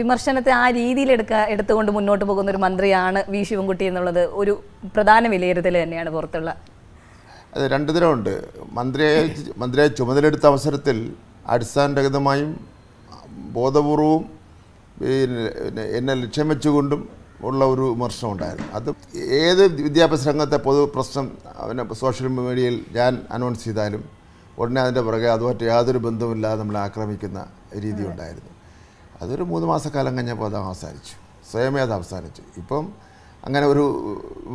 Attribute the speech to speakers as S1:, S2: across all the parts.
S1: വിമർശനത്തെ ആ രീതിയിൽ എടുക്കുക എടുത്തുകൊണ്ട് മുന്നോട്ട് പോകുന്ന ഒരു മന്ത്രിയാണ് വി ശിവൻകുട്ടി എന്നുള്ളത് ഒരു പ്രധാന വിലയിരുത്തൽ തന്നെയാണ് പുറത്തുള്ള
S2: അത് രണ്ടു തരമുണ്ട് മന്ത്രിയെ മന്ത്രിയെ ചുമതലയെടുത്ത അവസരത്തിൽ അടിസ്ഥാനരഹിതമായും ബോധപൂർവവും പിന്നെ എന്നെ ലക്ഷ്യം വെച്ചുകൊണ്ടും ഉള്ള ഒരു വിമർശനം ഉണ്ടായിരുന്നു അത് ഏത് വിദ്യാഭ്യാസ രംഗത്തെ പൊതു പ്രശ്നം അവനെ സോഷ്യൽ മീഡിയയിൽ ഞാൻ അനൗൺസ് ചെയ്താലും ഉടനെ അതിൻ്റെ പുറകെ അതുമായിട്ട് യാതൊരു ബന്ധവുമില്ലാതെ നമ്മളെ ആക്രമിക്കുന്ന രീതി ഉണ്ടായിരുന്നു അതൊരു മൂന്ന് മാസക്കാലം കഴിഞ്ഞപ്പോൾ അത് അവസാനിച്ചു സ്വയമേ അത് അവസാനിച്ചു ഇപ്പം അങ്ങനെ ഒരു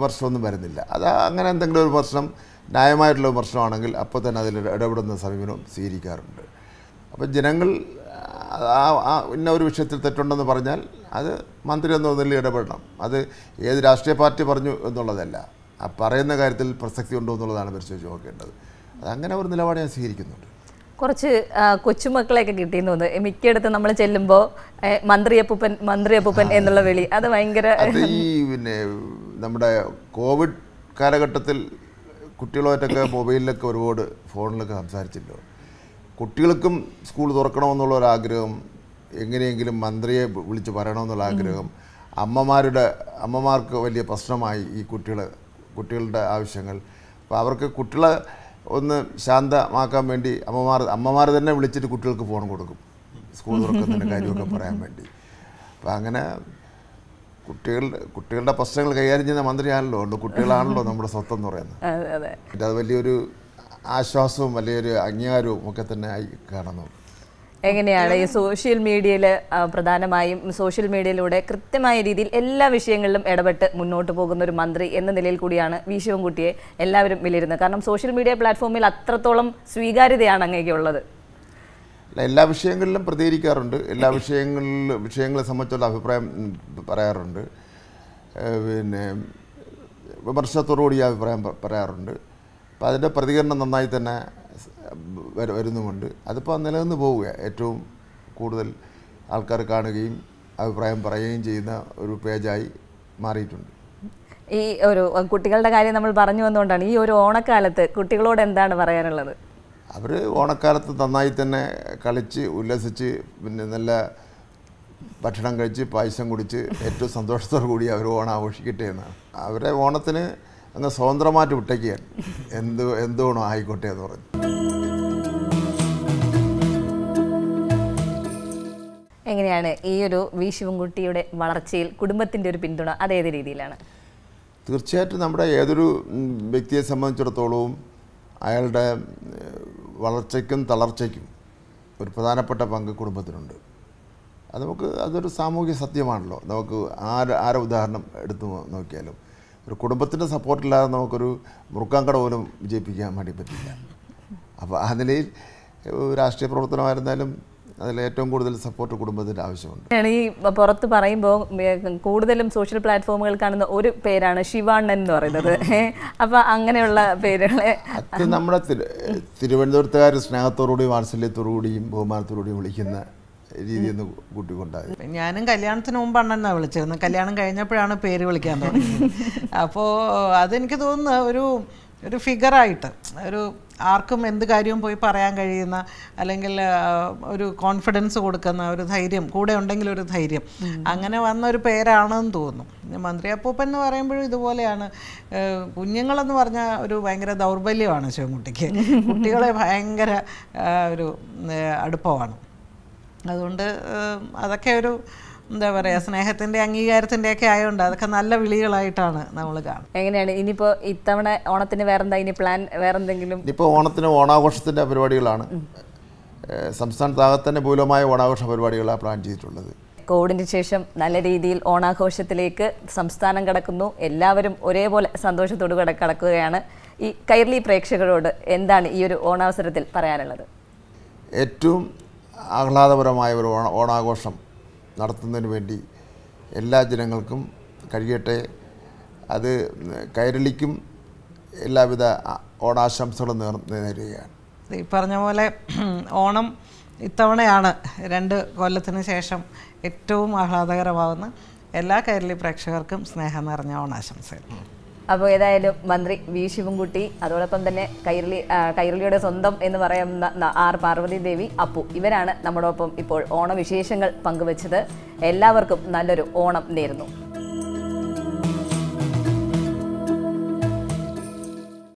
S2: വർഷമൊന്നും വരുന്നില്ല അത് അങ്ങനെ എന്തെങ്കിലും ഒരു പ്രശ്നം ന്യായമായിട്ടുള്ള പ്രശ്നമാണെങ്കിൽ അപ്പോൾ തന്നെ അതിൽ ഇടപെടുന്ന സമീപനം സ്വീകരിക്കാറുണ്ട് അപ്പം ജനങ്ങൾ ആ ഇന്ന ഒരു വിഷയത്തിൽ തെറ്റുണ്ടെന്ന് പറഞ്ഞാൽ അത് മന്ത്രി എന്ന നിലയിൽ ഇടപെടണം അത് ഏത് രാഷ്ട്രീയ പാർട്ടി പറഞ്ഞു എന്നുള്ളതല്ല ആ പറയുന്ന കാര്യത്തിൽ പ്രസക്തി ഉണ്ടോ എന്നുള്ളതാണ് പരിശോധിച്ച് നോക്കേണ്ടത് അതങ്ങനെ ഒരു നിലപാട് ഞാൻ സ്വീകരിക്കുന്നുണ്ട്
S1: കുറച്ച് കൊച്ചുമക്കളെയൊക്കെ കിട്ടിയെന്ന് തോന്നുന്നു മിക്കയിടത്ത് നമ്മൾ ചെല്ലുമ്പോൾ മന്ത്രിയപ്പൂപ്പൻ മന്ത്രിയപ്പൂപ്പൻ എന്നുള്ള വിളി അത് ഭയങ്കര
S2: പിന്നെ നമ്മുടെ കോവിഡ് കാലഘട്ടത്തിൽ കുട്ടികളുമായിട്ടൊക്കെ മൊബൈലിലൊക്കെ ഒരുപാട് ഫോണിലൊക്കെ സംസാരിച്ചല്ലോ കുട്ടികൾക്കും സ്കൂൾ തുറക്കണമെന്നുള്ള ഒരു ആഗ്രഹം എങ്ങനെയെങ്കിലും മന്ത്രിയെ വിളിച്ച് പറയണമെന്നുള്ള ആഗ്രഹം അമ്മമാരുടെ അമ്മമാർക്ക് വലിയ പ്രശ്നമായി ഈ കുട്ടികൾ കുട്ടികളുടെ ആവശ്യങ്ങൾ അപ്പോൾ അവർക്ക് കുട്ടികളെ ഒന്ന് ശാന്തമാക്കാൻ വേണ്ടി അമ്മമാർ അമ്മമാർ തന്നെ വിളിച്ചിട്ട് കുട്ടികൾക്ക് ഫോൺ കൊടുക്കും സ്കൂൾ തുറക്കുന്നതിൻ്റെ കാര്യമൊക്കെ പറയാൻ വേണ്ടി അപ്പം അങ്ങനെ കുട്ടികളുടെ കുട്ടികളുടെ പ്രശ്നങ്ങൾ കൈകാര്യം ചെയ്യുന്ന മന്ത്രിയാണല്ലോ ഉണ്ട് കുട്ടികളാണല്ലോ നമ്മുടെ സ്വത്തം എന്ന്
S1: പറയുന്നത്
S2: അത് വലിയൊരു ആശ്വാസവും വലിയൊരു അംഗീകാരവും ഒക്കെ തന്നെ ആയി കാണുന്നുള്ളൂ
S1: എങ്ങനെയാണ് ഈ സോഷ്യൽ മീഡിയയിൽ പ്രധാനമായും സോഷ്യൽ മീഡിയയിലൂടെ കൃത്യമായ രീതിയിൽ എല്ലാ വിഷയങ്ങളിലും ഇടപെട്ട് മുന്നോട്ട് പോകുന്ന ഒരു മന്ത്രി എന്ന നിലയിൽ കൂടിയാണ് വി കുട്ടിയെ എല്ലാവരും വിലയിരുന്നത് കാരണം സോഷ്യൽ മീഡിയ പ്ലാറ്റ്ഫോമിൽ അത്രത്തോളം സ്വീകാര്യതയാണ് അങ്ങേക്കുള്ളത്
S2: എല്ലാ വിഷയങ്ങളിലും പ്രതികരിക്കാറുണ്ട് എല്ലാ വിഷയങ്ങളിലും വിഷയങ്ങളെ സംബന്ധിച്ചുള്ള അഭിപ്രായം പറയാറുണ്ട് പിന്നെ വിമർശനത്തോടുകൂടി അഭിപ്രായം പറയാറുണ്ട് അപ്പോൾ അതിൻ്റെ പ്രതികരണം നന്നായി തന്നെ വരുന്നുമുണ്ട് അതിപ്പോൾ നിലനിന്ന് പോവുക ഏറ്റവും കൂടുതൽ ആൾക്കാർ കാണുകയും അഭിപ്രായം പറയുകയും ചെയ്യുന്ന ഒരു പേജായി മാറിയിട്ടുണ്ട്
S1: ഈ ഒരു കുട്ടികളുടെ കാര്യം നമ്മൾ പറഞ്ഞു വന്നുകൊണ്ടാണ് ഈ ഒരു ഓണക്കാലത്ത് കുട്ടികളോട് എന്താണ് പറയാനുള്ളത്
S2: അവർ ഓണക്കാലത്ത് നന്നായി തന്നെ കളിച്ച് ഉല്ലസിച്ച് പിന്നെ നല്ല ഭക്ഷണം കഴിച്ച് പായസം കുടിച്ച് ഏറ്റവും സന്തോഷത്തോടു കൂടി അവർ ഓണം ആഘോഷിക്കട്ടെ എന്നാണ് അവരെ ഓണത്തിന് അങ്ങ് സ്വതന്ത്രമായിട്ട് വിട്ടയ്ക്കാൻ എന്ത് എന്തോണോ ഓണം ആയിക്കോട്ടെ എന്ന് പറഞ്ഞു
S1: എങ്ങനെയാണ് ഈ ഒരു വി ശിവൻകുട്ടിയുടെ വളർച്ചയിൽ കുടുംബത്തിൻ്റെ ഒരു പിന്തുണ അതേത് രീതിയിലാണ്
S2: തീർച്ചയായിട്ടും നമ്മുടെ ഏതൊരു വ്യക്തിയെ സംബന്ധിച്ചിടത്തോളവും അയാളുടെ വളർച്ചയ്ക്കും തളർച്ചയ്ക്കും ഒരു പ്രധാനപ്പെട്ട പങ്ക് കുടുംബത്തിനുണ്ട് അത് നമുക്ക് അതൊരു സാമൂഹിക സത്യമാണല്ലോ നമുക്ക് ആര് ആരെ ഉദാഹരണം എടുത്തു നോക്കിയാലും ഒരു കുടുംബത്തിൻ്റെ സപ്പോർട്ടില്ലാതെ നമുക്കൊരു മുറുക്കാങ്കട പോലും വിജയിപ്പിക്കാൻ വേണ്ടി പറ്റില്ല അപ്പോൾ ആ നിലയിൽ രാഷ്ട്രീയ പ്രവർത്തനമായിരുന്നാലും അതിൽ ഏറ്റവും കൂടുതൽ സപ്പോർട്ട് കുടുംബത്തിന് ആവശ്യമുണ്ട്
S1: ഈ പുറത്ത് പറയുമ്പോൾ കൂടുതലും സോഷ്യൽ പ്ലാറ്റ്ഫോമുകൾ കാണുന്ന ഒരു പേരാണ് ശിവാണ്ണൻ എന്ന് പറയുന്നത് അപ്പൊ അങ്ങനെയുള്ള പേരുകളെ
S2: അത് നമ്മുടെ തിരുവനന്തപുരത്തുകാർ സ്നേഹത്തോടുകൂടിയും വാത്സല്യത്തോടുകൂടിയും ബഹുമാനത്തോടുകൂടിയും വിളിക്കുന്ന രീതി ഒന്ന്
S3: ഞാനും കല്യാണത്തിന് മുമ്പ് അണ്ണനാണ് വിളിച്ചിരുന്നത് കല്യാണം കഴിഞ്ഞപ്പോഴാണ് പേര് വിളിക്കാൻ തുടങ്ങിയത് അപ്പോൾ അതെനിക്ക് തോന്നുന്ന ഒരു ഒരു ഫിഗറായിട്ട് ഒരു ആർക്കും എന്ത് കാര്യവും പോയി പറയാൻ കഴിയുന്ന അല്ലെങ്കിൽ ഒരു കോൺഫിഡൻസ് കൊടുക്കുന്ന ഒരു ധൈര്യം കൂടെ ഉണ്ടെങ്കിൽ ഒരു ധൈര്യം അങ്ങനെ വന്ന ഒരു പേരാണെന്ന് തോന്നുന്നു മന്ത്രി അപ്പൂപ്പൻ എന്ന് പറയുമ്പോഴും ഇതുപോലെയാണ് കുഞ്ഞുങ്ങളെന്ന് പറഞ്ഞാൽ ഒരു ഭയങ്കര ദൗർബല്യമാണ് ശിവൻകുട്ടിക്ക് കുട്ടികളെ ഭയങ്കര ഒരു അടുപ്പമാണ് അതുകൊണ്ട് അതൊക്കെ ഒരു എന്താ പറയുക സ്നേഹത്തിൻ്റെ അംഗീകാരത്തിൻ്റെ ഒക്കെ ആയതുകൊണ്ട് അതൊക്കെ നല്ല വിളികളായിട്ടാണ് നമ്മൾ കാണുന്നത് എങ്ങനെയാണ് ഇനിയിപ്പോൾ ഇത്തവണ ഓണത്തിന് വേറെന്താ ഇനി പ്ലാൻ വേറെന്തെങ്കിലും
S2: ഇപ്പൊ ഓണത്തിന് ഓണാഘോഷത്തിൻ്റെ പരിപാടികളാണ് സംസ്ഥാനത്താകെ തന്നെ ഭൂലമായ ഓണാഘോഷ പരിപാടികളാണ് പ്ലാൻ ചെയ്തിട്ടുള്ളത്
S1: കോവിഡിന് ശേഷം നല്ല രീതിയിൽ ഓണാഘോഷത്തിലേക്ക് സംസ്ഥാനം കടക്കുന്നു എല്ലാവരും ഒരേപോലെ സന്തോഷത്തോട് കൂടെ കടക്കുകയാണ് ഈ കൈർലി പ്രേക്ഷകരോട് എന്താണ് ഈ ഒരു ഓണാവസരത്തിൽ പറയാനുള്ളത്
S2: ഏറ്റവും ആഹ്ലാദപരമായ ഒരു ഓണാഘോഷം നടത്തുന്നതിന് വേണ്ടി എല്ലാ ജനങ്ങൾക്കും കഴിയട്ടെ അത് കൈരളിക്കും എല്ലാവിധ ഓണാശംസകളും നേരുകയാണ് ഈ പറഞ്ഞ
S3: പോലെ ഓണം ഇത്തവണയാണ് രണ്ട് കൊല്ലത്തിന് ശേഷം ഏറ്റവും ആഹ്ലാദകരമാവുന്ന എല്ലാ കൈരളി പ്രേക്ഷകർക്കും സ്നേഹം നിറഞ്ഞ ഓണാശംസകൾ
S1: അപ്പോൾ ഏതായാലും മന്ത്രി വി ശിവൻകുട്ടി അതോടൊപ്പം തന്നെ കൈരളി കൈരളിയുടെ സ്വന്തം എന്ന് പറയുന്ന ആർ പാർവതി ദേവി അപ്പു ഇവരാണ് ഒപ്പം ഇപ്പോൾ ഓണവിശേഷങ്ങൾ പങ്കുവച്ചത് എല്ലാവർക്കും നല്ലൊരു ഓണം നേരുന്നു